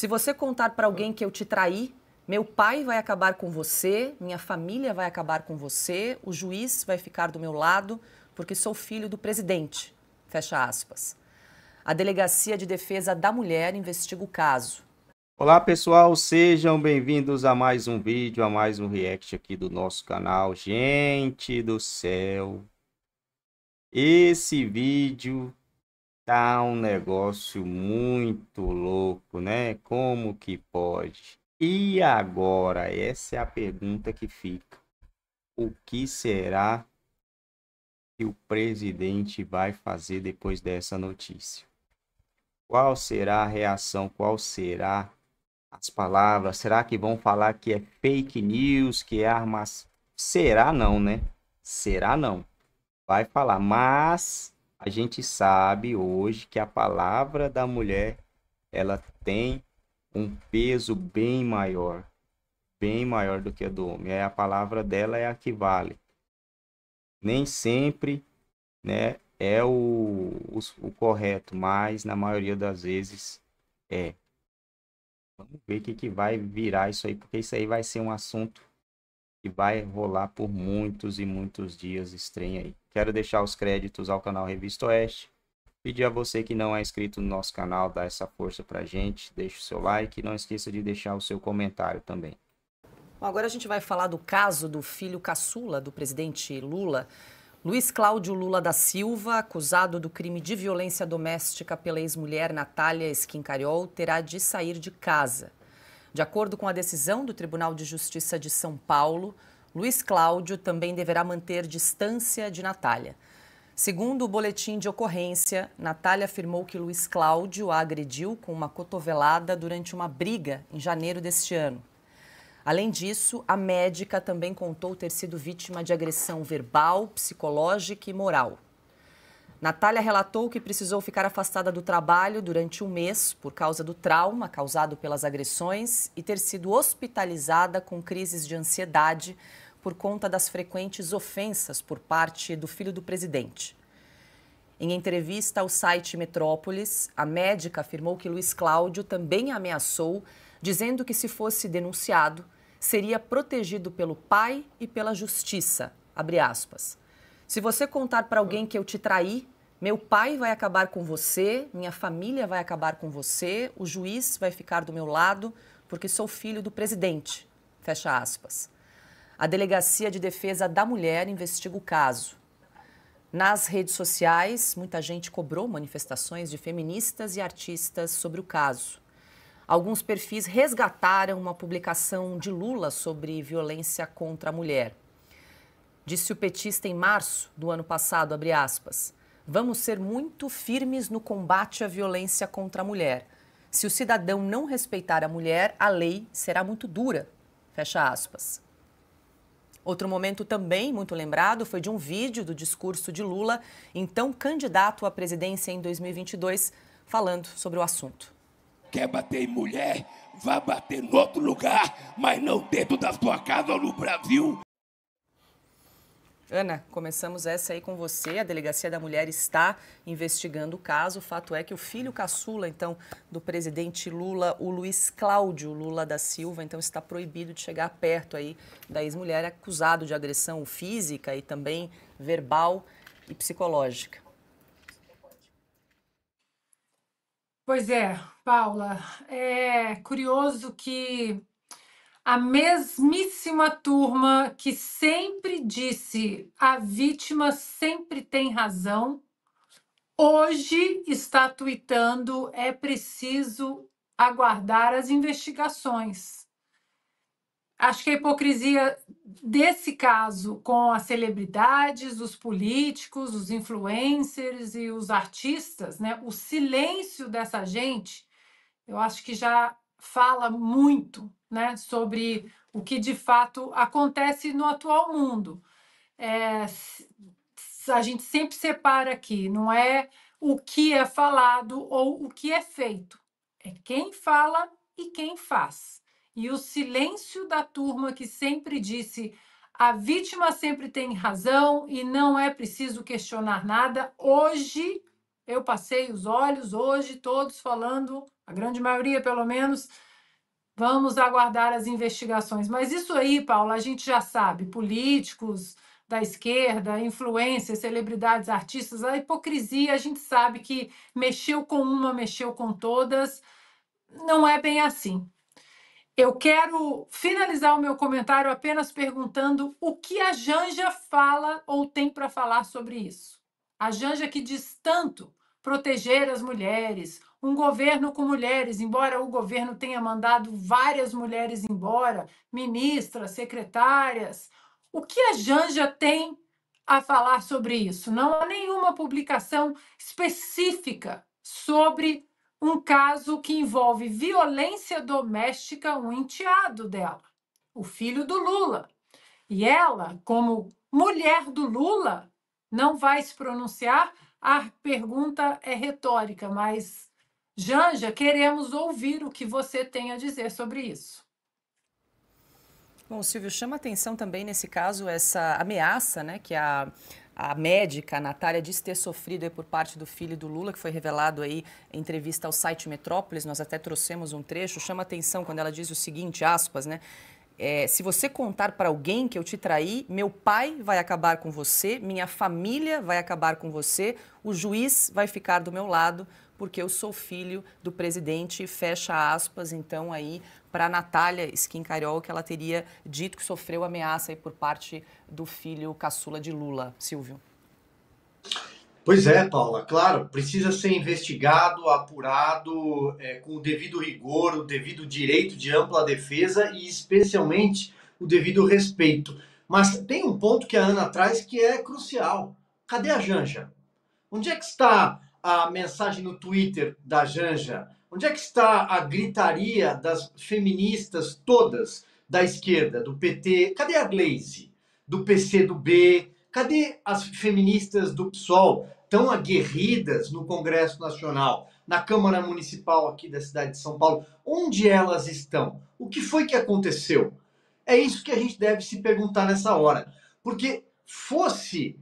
Se você contar para alguém que eu te traí, meu pai vai acabar com você, minha família vai acabar com você, o juiz vai ficar do meu lado, porque sou filho do presidente. Fecha aspas. A Delegacia de Defesa da Mulher investiga o caso. Olá pessoal, sejam bem-vindos a mais um vídeo, a mais um react aqui do nosso canal. Gente do céu, esse vídeo Tá um negócio muito louco, né? Como que pode? E agora? Essa é a pergunta que fica. O que será que o presidente vai fazer depois dessa notícia? Qual será a reação? Qual será as palavras? Será que vão falar que é fake news, que é armas? Será não, né? Será não. Vai falar, mas a gente sabe hoje que a palavra da mulher ela tem um peso bem maior, bem maior do que a do homem. É, a palavra dela é a que vale. Nem sempre, né, é o, o, o correto, mas na maioria das vezes é. Vamos ver o que, que vai virar isso aí, porque isso aí vai ser um assunto que vai rolar por muitos e muitos dias estranho aí. Quero deixar os créditos ao canal Revista Oeste. Pedir a você que não é inscrito no nosso canal, dá essa força pra gente, deixa o seu like e não esqueça de deixar o seu comentário também. Bom, agora a gente vai falar do caso do filho caçula do presidente Lula. Luiz Cláudio Lula da Silva, acusado do crime de violência doméstica pela ex-mulher Natália Esquincariol, terá de sair de casa. De acordo com a decisão do Tribunal de Justiça de São Paulo, Luiz Cláudio também deverá manter distância de Natália. Segundo o boletim de ocorrência, Natália afirmou que Luiz Cláudio a agrediu com uma cotovelada durante uma briga em janeiro deste ano. Além disso, a médica também contou ter sido vítima de agressão verbal, psicológica e moral. Natália relatou que precisou ficar afastada do trabalho durante um mês por causa do trauma causado pelas agressões e ter sido hospitalizada com crises de ansiedade por conta das frequentes ofensas por parte do filho do presidente. Em entrevista ao site Metrópolis, a médica afirmou que Luiz Cláudio também ameaçou, dizendo que se fosse denunciado, seria protegido pelo pai e pela justiça. Abre aspas. Se você contar para alguém que eu te traí, meu pai vai acabar com você, minha família vai acabar com você, o juiz vai ficar do meu lado, porque sou filho do presidente. Fecha aspas. A Delegacia de Defesa da Mulher investiga o caso. Nas redes sociais, muita gente cobrou manifestações de feministas e artistas sobre o caso. Alguns perfis resgataram uma publicação de Lula sobre violência contra a mulher. Disse o petista em março do ano passado, aspas, Vamos ser muito firmes no combate à violência contra a mulher. Se o cidadão não respeitar a mulher, a lei será muito dura. Fecha aspas. Outro momento também muito lembrado foi de um vídeo do discurso de Lula, então candidato à presidência em 2022, falando sobre o assunto. Quer bater em mulher? Vá bater em outro lugar, mas não dentro da sua casa ou no Brasil. Ana, começamos essa aí com você. A Delegacia da Mulher está investigando o caso. O fato é que o filho caçula, então, do presidente Lula, o Luiz Cláudio Lula da Silva, então está proibido de chegar perto aí da ex-mulher acusado de agressão física e também verbal e psicológica. Pois é, Paula, é curioso que a mesmíssima turma que sempre disse a vítima sempre tem razão, hoje está tweetando é preciso aguardar as investigações. Acho que a hipocrisia desse caso com as celebridades, os políticos, os influencers e os artistas, né? O silêncio dessa gente, eu acho que já fala muito né, sobre o que de fato acontece no atual mundo. É, a gente sempre separa aqui, não é o que é falado ou o que é feito, é quem fala e quem faz. E o silêncio da turma que sempre disse a vítima sempre tem razão e não é preciso questionar nada. Hoje eu passei os olhos, hoje todos falando, a grande maioria pelo menos, Vamos aguardar as investigações. Mas isso aí, Paula, a gente já sabe. Políticos da esquerda, influências, celebridades, artistas, a hipocrisia, a gente sabe que mexeu com uma, mexeu com todas. Não é bem assim. Eu quero finalizar o meu comentário apenas perguntando o que a Janja fala ou tem para falar sobre isso. A Janja que diz tanto proteger as mulheres, um governo com mulheres, embora o governo tenha mandado várias mulheres embora, ministras, secretárias. O que a Janja tem a falar sobre isso? Não há nenhuma publicação específica sobre um caso que envolve violência doméstica, um enteado dela, o filho do Lula. E ela, como mulher do Lula, não vai se pronunciar? A pergunta é retórica, mas Janja, queremos ouvir o que você tem a dizer sobre isso. Bom, Silvio, chama atenção também nesse caso essa ameaça né, que a, a médica a Natália disse ter sofrido por parte do filho do Lula, que foi revelado aí em entrevista ao site Metrópolis, nós até trouxemos um trecho, chama atenção quando ela diz o seguinte, aspas, né? É, se você contar para alguém que eu te traí, meu pai vai acabar com você, minha família vai acabar com você, o juiz vai ficar do meu lado, porque eu sou filho do presidente, fecha aspas, então aí para Natália Schincariol, que ela teria dito que sofreu ameaça aí por parte do filho caçula de Lula, Silvio. Pois é, Paula, claro, precisa ser investigado, apurado, é, com o devido rigor, o devido direito de ampla defesa e, especialmente, o devido respeito. Mas tem um ponto que a Ana traz que é crucial. Cadê a Janja? Onde é que está a mensagem no Twitter da Janja? Onde é que está a gritaria das feministas todas da esquerda, do PT? Cadê a Glaze? Do PC do B? Cadê as feministas do PSOL? tão aguerridas no Congresso Nacional, na Câmara Municipal aqui da cidade de São Paulo, onde elas estão? O que foi que aconteceu? É isso que a gente deve se perguntar nessa hora. Porque fosse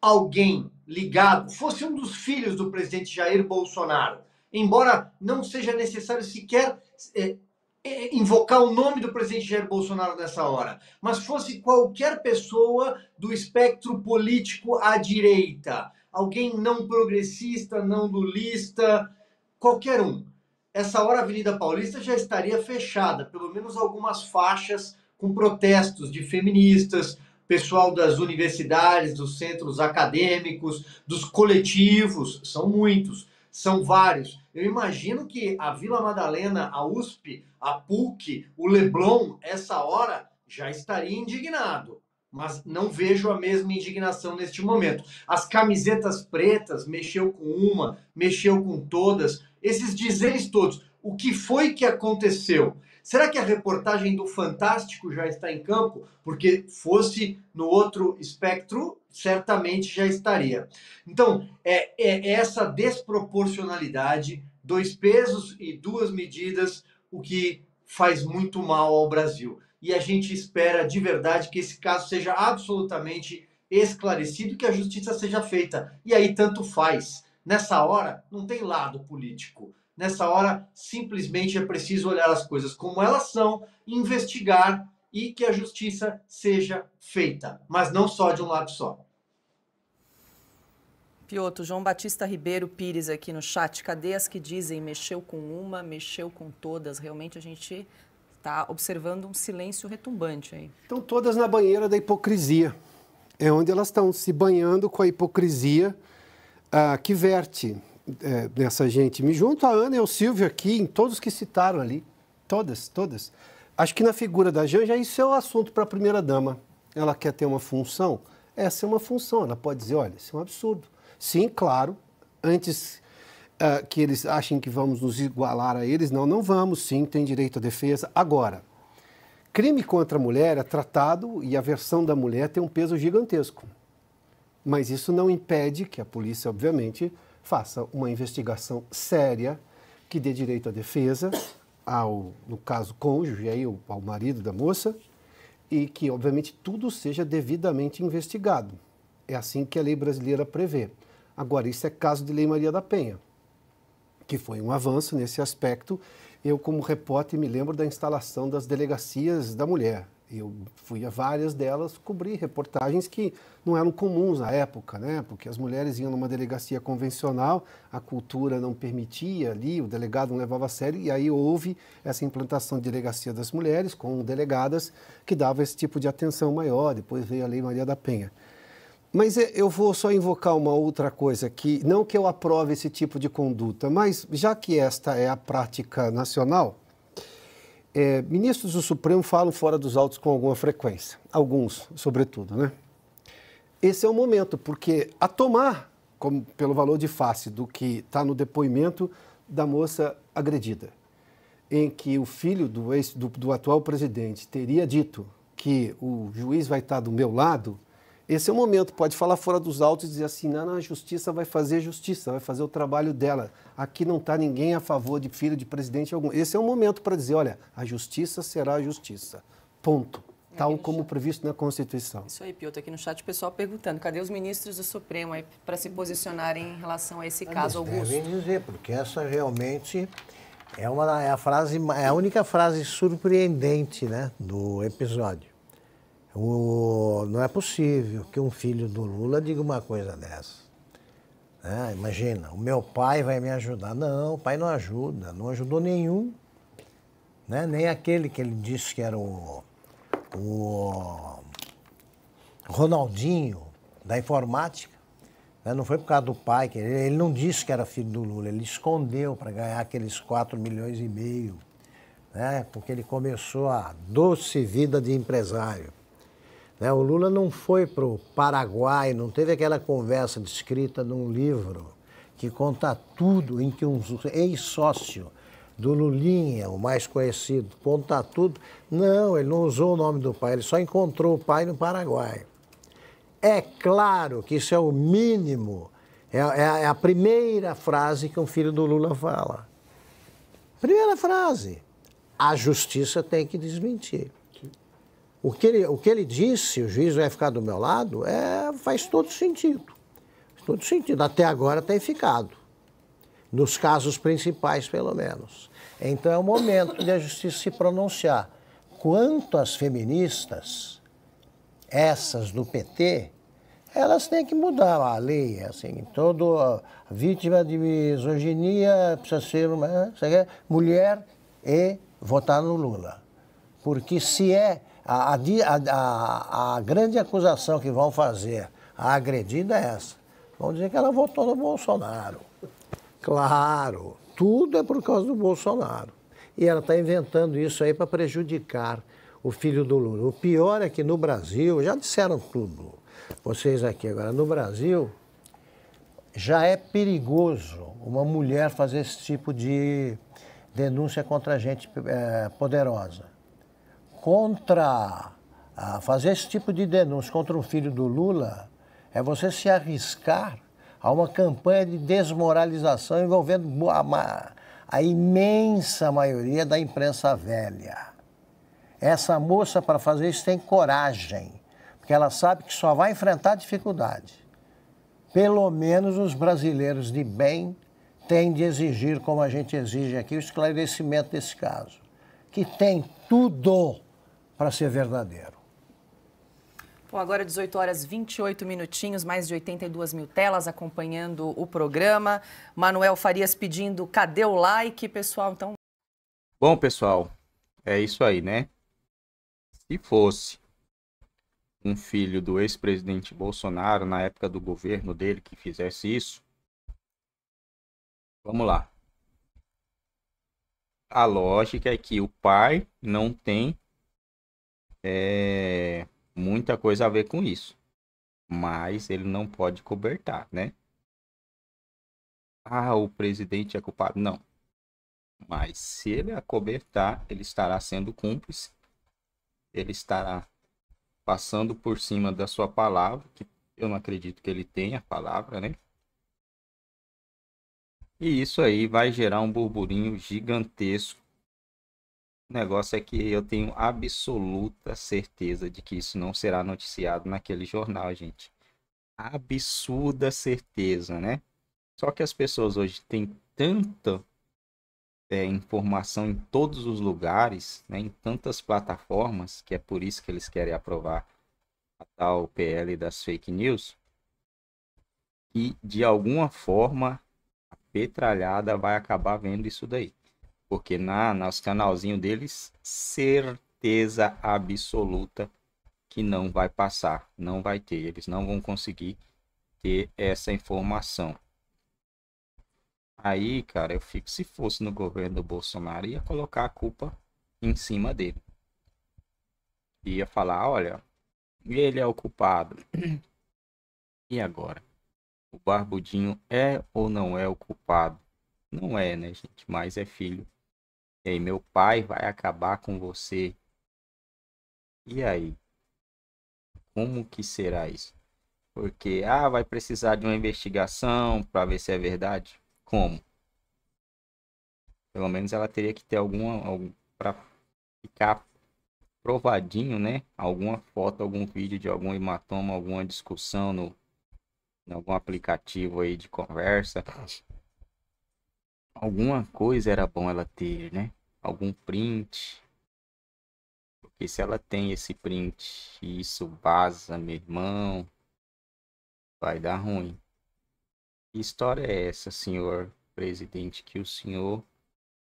alguém ligado, fosse um dos filhos do presidente Jair Bolsonaro, embora não seja necessário sequer é, é invocar o nome do presidente Jair Bolsonaro nessa hora, mas fosse qualquer pessoa do espectro político à direita, alguém não progressista, não lulista, qualquer um. Essa hora a Avenida Paulista já estaria fechada, pelo menos algumas faixas com protestos de feministas, pessoal das universidades, dos centros acadêmicos, dos coletivos, são muitos, são vários. Eu imagino que a Vila Madalena, a USP, a PUC, o Leblon, essa hora já estaria indignado mas não vejo a mesma indignação neste momento. As camisetas pretas, mexeu com uma, mexeu com todas, esses dizeres todos. O que foi que aconteceu? Será que a reportagem do Fantástico já está em campo? Porque fosse no outro espectro, certamente já estaria. Então, é, é, é essa desproporcionalidade, dois pesos e duas medidas, o que faz muito mal ao Brasil e a gente espera de verdade que esse caso seja absolutamente esclarecido, que a justiça seja feita. E aí tanto faz. Nessa hora não tem lado político. Nessa hora simplesmente é preciso olhar as coisas como elas são, investigar e que a justiça seja feita, mas não só de um lado só. Pioto, João Batista Ribeiro Pires aqui no chat. Cadê as que dizem mexeu com uma, mexeu com todas? Realmente a gente está observando um silêncio retumbante aí. Estão todas na banheira da hipocrisia. É onde elas estão se banhando com a hipocrisia ah, que verte é, nessa gente. Me junto a Ana e o Silvio aqui, em todos que citaram ali. Todas, todas. Acho que na figura da Janja, isso é o assunto para a primeira-dama. Ela quer ter uma função? Essa é uma função. Ela pode dizer: olha, isso é um absurdo. Sim, claro, antes uh, que eles achem que vamos nos igualar a eles. Não, não vamos, sim, tem direito à defesa. Agora, crime contra a mulher é tratado e a versão da mulher tem um peso gigantesco. Mas isso não impede que a polícia, obviamente, faça uma investigação séria que dê direito à defesa, ao, no caso, cônjuge, aí, ao marido da moça, e que, obviamente, tudo seja devidamente investigado. É assim que a lei brasileira prevê. Agora, isso é caso de Lei Maria da Penha que foi um avanço nesse aspecto. Eu, como repórter, me lembro da instalação das delegacias da mulher. Eu fui a várias delas cobri reportagens que não eram comuns à época, né? Porque as mulheres iam numa delegacia convencional, a cultura não permitia ali, o delegado não levava a sério, e aí houve essa implantação de delegacia das mulheres com delegadas que davam esse tipo de atenção maior. Depois veio a Lei Maria da Penha. Mas é, eu vou só invocar uma outra coisa que não que eu aprove esse tipo de conduta, mas já que esta é a prática nacional, é, ministros do Supremo falam fora dos autos com alguma frequência, alguns, sobretudo, né? Esse é o momento, porque a tomar, como, pelo valor de face do que está no depoimento da moça agredida, em que o filho do, ex, do, do atual presidente teria dito que o juiz vai estar tá do meu lado, esse é o momento, pode falar fora dos autos e dizer assim, não, não, a justiça vai fazer justiça, vai fazer o trabalho dela. Aqui não está ninguém a favor de filho de presidente algum. Esse é o momento para dizer, olha, a justiça será a justiça. Ponto. É tal como chat. previsto na Constituição. Isso aí, Piotr, aqui no chat o pessoal perguntando, cadê os ministros do Supremo aí para se posicionarem em relação a esse Eles caso, Augusto? Devem dizer, porque essa realmente é, uma, é, a frase, é a única frase surpreendente né, do episódio. O, não é possível que um filho do Lula diga uma coisa dessa. É, imagina, o meu pai vai me ajudar. Não, o pai não ajuda, não ajudou nenhum. Né? Nem aquele que ele disse que era o, o Ronaldinho da informática. Né? Não foi por causa do pai, que ele, ele não disse que era filho do Lula, ele escondeu para ganhar aqueles 4 milhões e meio. Né? Porque ele começou a doce vida de empresário. Né? O Lula não foi para o Paraguai, não teve aquela conversa descrita num livro que conta tudo, em que um ex-sócio do Lulinha, o mais conhecido, conta tudo. Não, ele não usou o nome do pai, ele só encontrou o pai no Paraguai. É claro que isso é o mínimo, é, é, é a primeira frase que um filho do Lula fala. Primeira frase. A justiça tem que desmentir. O que ele, o que ele disse, o juiz vai ficar do meu lado, é, faz todo sentido. Faz todo sentido. Até agora tem tá ficado. Nos casos principais, pelo menos. Então é o momento de a justiça se pronunciar. Quanto às feministas, essas do PT, elas têm que mudar a lei, assim, toda vítima de misoginia precisa ser uma, né, mulher e votar no Lula. Porque se é a, a, a, a grande acusação que vão fazer a agredida é essa. Vão dizer que ela votou no Bolsonaro. Claro, tudo é por causa do Bolsonaro. E ela está inventando isso aí para prejudicar o filho do Lula. O pior é que no Brasil, já disseram tudo, vocês aqui agora, no Brasil, já é perigoso uma mulher fazer esse tipo de denúncia contra gente é, poderosa contra ah, fazer esse tipo de denúncia contra um filho do Lula é você se arriscar a uma campanha de desmoralização envolvendo a, a imensa maioria da imprensa velha. Essa moça, para fazer isso, tem coragem, porque ela sabe que só vai enfrentar dificuldade. Pelo menos os brasileiros de bem têm de exigir, como a gente exige aqui, o esclarecimento desse caso, que tem tudo para ser verdadeiro. Bom, agora 18 horas 28 minutinhos, mais de 82 mil telas acompanhando o programa. Manuel Farias pedindo cadê o like, pessoal? Então. Bom, pessoal, é isso aí, né? Se fosse um filho do ex-presidente Bolsonaro, na época do governo dele, que fizesse isso, vamos lá. A lógica é que o pai não tem é, muita coisa a ver com isso. Mas ele não pode cobertar, né? Ah, o presidente é culpado. Não. Mas se ele acobertar, ele estará sendo cúmplice. Ele estará passando por cima da sua palavra, que eu não acredito que ele tenha a palavra, né? E isso aí vai gerar um burburinho gigantesco o negócio é que eu tenho absoluta certeza de que isso não será noticiado naquele jornal, gente. Absurda certeza, né? Só que as pessoas hoje têm tanta é, informação em todos os lugares, né, em tantas plataformas, que é por isso que eles querem aprovar a tal PL das fake news, e de alguma forma a petralhada vai acabar vendo isso daí. Porque na, nos canalzinho deles, certeza absoluta que não vai passar, não vai ter. Eles não vão conseguir ter essa informação. Aí, cara, eu fico, se fosse no governo do Bolsonaro, ia colocar a culpa em cima dele. Ia falar, olha, ele é o culpado. E agora? O Barbudinho é ou não é o culpado? Não é, né, gente? Mas é filho e aí, meu pai vai acabar com você. E aí? Como que será isso? Porque, ah, vai precisar de uma investigação para ver se é verdade? Como? Pelo menos ela teria que ter alguma. Algum, para ficar provadinho, né? Alguma foto, algum vídeo de algum hematoma, alguma discussão no, em algum aplicativo aí de conversa alguma coisa era bom ela ter, né? algum print. Porque se ela tem esse print e isso vaza, meu irmão, vai dar ruim. Que história é essa, senhor presidente, que o senhor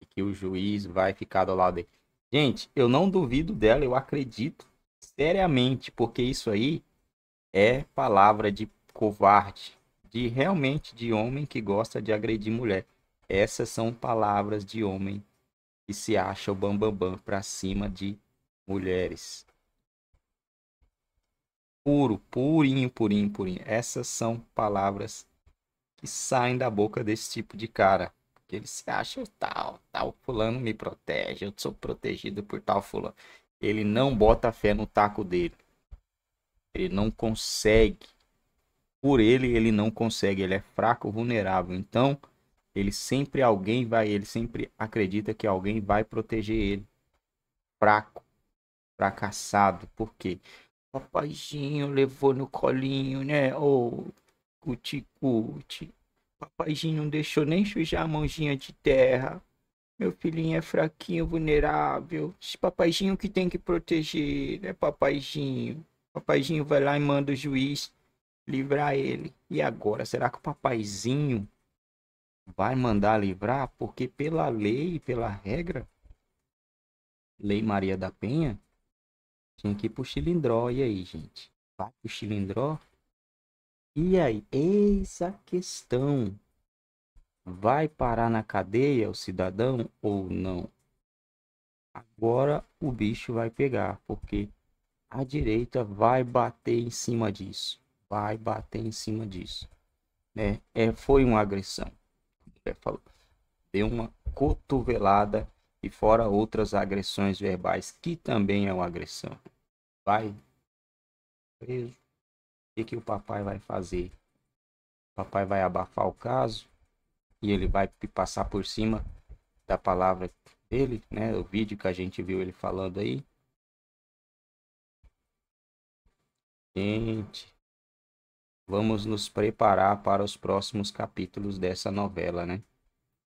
e que o juiz vai ficar do lado dele? Gente, eu não duvido dela, eu acredito seriamente, porque isso aí é palavra de covarde, de realmente de homem que gosta de agredir mulher. Essas são palavras de homem e se acha o bambambam para cima de mulheres. Puro, purinho, purinho, purinho. Essas são palavras que saem da boca desse tipo de cara. Que ele se acha tal, tal fulano me protege, eu sou protegido por tal fulano. Ele não bota fé no taco dele. Ele não consegue. Por ele, ele não consegue. Ele é fraco, vulnerável. Então, ele sempre alguém vai, ele sempre acredita que alguém vai proteger ele. Fraco, fracassado, por quê? Papaizinho levou no colinho, né? Ô, oh, cuti-cuti. Papaizinho não deixou nem sujar a mãozinha de terra. Meu filhinho é fraquinho, vulnerável. Esse papaizinho que tem que proteger, né, papaizinho? Papaizinho vai lá e manda o juiz livrar ele. E agora, será que o papaizinho vai mandar livrar, porque pela lei, pela regra, Lei Maria da Penha, tinha que ir pro Chilindró. E aí, gente? Vai pro Chilindró? E aí? Eis a questão. Vai parar na cadeia o cidadão ou não? Agora o bicho vai pegar, porque a direita vai bater em cima disso. Vai bater em cima disso. Né? É, foi uma agressão. Bíblia é, falou. Deu uma cotovelada e fora outras agressões verbais, que também é uma agressão. Vai preso. O que, que o papai vai fazer? O papai vai abafar o caso e ele vai passar por cima da palavra dele, né? O vídeo que a gente viu ele falando aí. Gente, vamos nos preparar para os próximos capítulos dessa novela, né?